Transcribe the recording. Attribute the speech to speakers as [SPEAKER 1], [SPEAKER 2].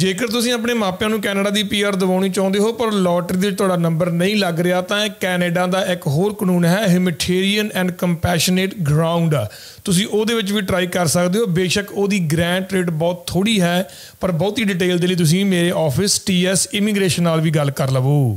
[SPEAKER 1] ਜੇਕਰ ਤੁਸੀਂ ਆਪਣੇ ਮਾਪਿਆਂ ਨੂੰ ਕੈਨੇਡਾ ਦੀ ਪੀਆਰ ਦਿਵਾਉਣੀ ਚਾਹੁੰਦੇ ਹੋ ਪਰ ਲੋਟਰੀ ਦੇ ਤੁਹਾਡਾ ਨੰਬਰ ਨਹੀਂ ਲੱਗ ਰਿਹਾ ਤਾਂ ਕੈਨੇਡਾ ਦਾ ਇੱਕ ਹੋਰ ਕਾਨੂੰਨ ਹੈ ਹਿਮਿਟੇਰੀਅਨ ਐਂਡ ਕੰਪੈਸ਼ਨੇਟ ਗਰਾਊਂਡ ਤੁਸੀਂ ਉਹਦੇ ਵਿੱਚ ਵੀ ਟਰਾਈ ਕਰ ਸਕਦੇ ਹੋ ਬੇਸ਼ੱਕ ਉਹਦੀ ਗ੍ਰੈਂਟ ਰੇਟ ਬਹੁਤ ਥੋੜੀ ਹੈ ਪਰ ਬਹੁਤੀ ਡਿਟੇਲ ਦੇ ਲਈ ਤੁਸੀਂ ਮੇਰੇ ਆਫਿਸ ਟੀਐਸ ਇਮੀਗ੍ਰੇਸ਼ਨ ਨਾਲ ਵੀ ਗੱਲ ਕਰ ਲਵੋ